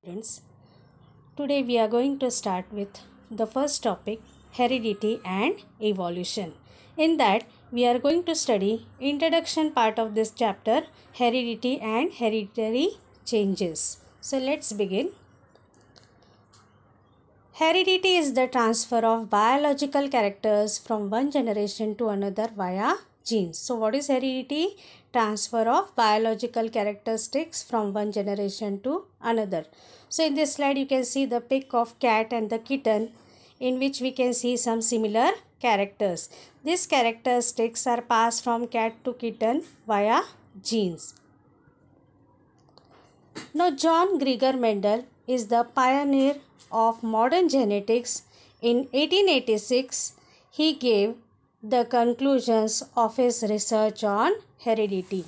Students, today we are going to start with the first topic heredity and evolution in that we are going to study introduction part of this chapter heredity and hereditary changes so let's begin heredity is the transfer of biological characters from one generation to another via genes. So what is heredity? Transfer of biological characteristics from one generation to another. So in this slide you can see the pic of cat and the kitten in which we can see some similar characters. These characteristics are passed from cat to kitten via genes. Now John Gregor Mendel is the pioneer of modern genetics. In 1886, he gave the conclusions of his research on heredity.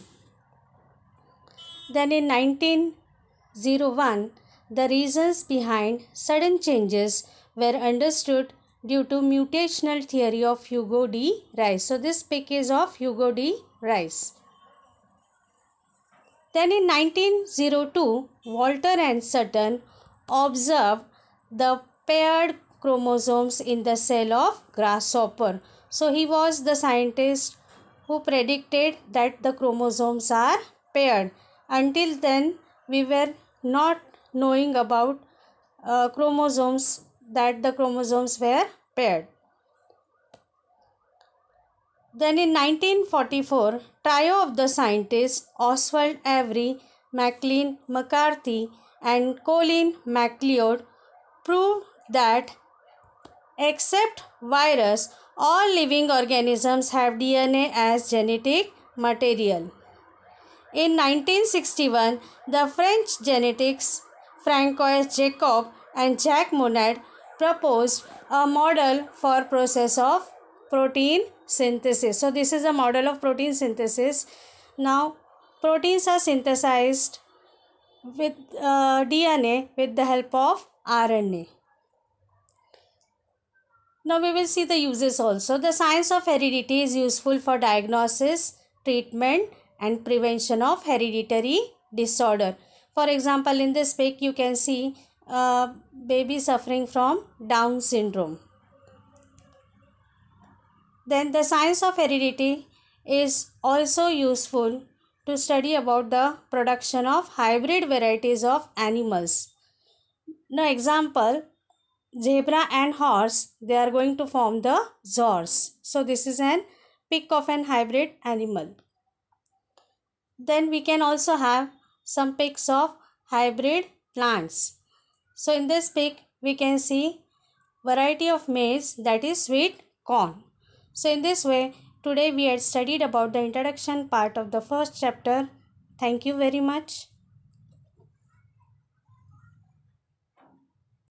Then in 1901, the reasons behind sudden changes were understood due to mutational theory of Hugo D. Rice. So this pick is of Hugo D. Rice. Then in 1902, Walter and Sutton observed the paired chromosomes in the cell of grasshopper. So he was the scientist who predicted that the chromosomes are paired. Until then, we were not knowing about uh, chromosomes that the chromosomes were paired. Then in 1944, trio of the scientists Oswald Avery, MacLean McCarthy and Colin MacLeod proved that except virus, all living organisms have DNA as genetic material. In 1961, the French genetics Francois Jacob and Jacques Monod proposed a model for process of protein synthesis. So this is a model of protein synthesis. Now proteins are synthesized with uh, DNA with the help of RNA. Now we will see the uses also. The science of heredity is useful for diagnosis, treatment and prevention of hereditary disorder. For example, in this pic you can see a baby suffering from Down syndrome. Then the science of heredity is also useful to study about the production of hybrid varieties of animals. Now example, zebra and horse, they are going to form the zors. So this is an pick of an hybrid animal. Then we can also have some picks of hybrid plants. So in this pick, we can see variety of maize that is sweet corn. So in this way, today we had studied about the introduction part of the first chapter. Thank you very much.